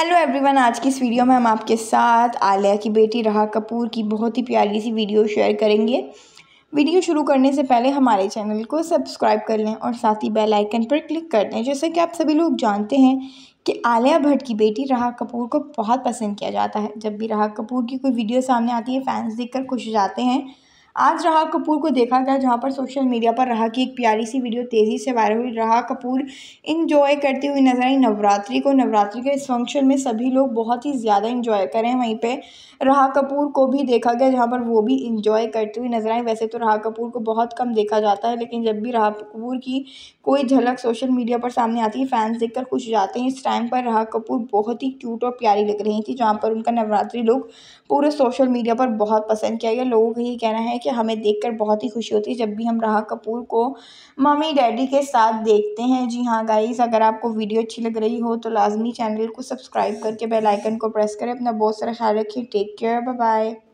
hello everyone आज की इस वीडियो में हम आपके साथ आलिया की बेटी रहा कपूर की बहुत ही प्यारी सी वीडियो शेयर करेंगे वीडियो शुरू करने से पहले हमारे चैनल को सब्सक्राइब कर लें और साथ ही बेल आइकन पर क्लिक कर दें जैसे कि आप सभी लोग जानते हैं कि आलिया भट्ट की बेटी राहा कपूर को बहुत पसंद किया जाता है जब भी रहा कपूर की कोई वीडियो सामने आती है फैंस देख खुश हो जाते हैं आज रहा कपूर को देखा गया जहां पर सोशल मीडिया पर रहा की एक प्यारी सी वीडियो तेज़ी से वायरल हुई रहा कपूर इन्जॉय करती हुई नजर आई नवरात्रि को नवरात्रि के इस फंक्शन में सभी लोग बहुत ही ज़्यादा इंजॉय करें वहीं पे रहा कपूर को भी देखा गया जहां पर वो भी इंजॉय करती हुई नजर आई वैसे तो रहा कपूर को बहुत कम देखा जाता है लेकिन जब भी राह कपूर की कोई झलक सोशल मीडिया पर सामने आती है फैंस देखकर खुश जाते हैं इस टाइम पर रहा कपूर बहुत ही क्यूट और प्यारी लग रही थी जहाँ पर उनका नवरात्रि लोग पूरे सोशल मीडिया पर बहुत पसंद किया गया लोगों का ये कहना है कि हमें देखकर बहुत ही खुशी होती है जब भी हम राह कपूर को मम्मी डैडी के साथ देखते हैं जी हाँ गाइस अगर आपको वीडियो अच्छी लग रही हो तो लाजमी चैनल को सब्सक्राइब करके बेलाइकन को प्रेस करें अपना बहुत सारा ख्याल रखिए टेक केयर बाय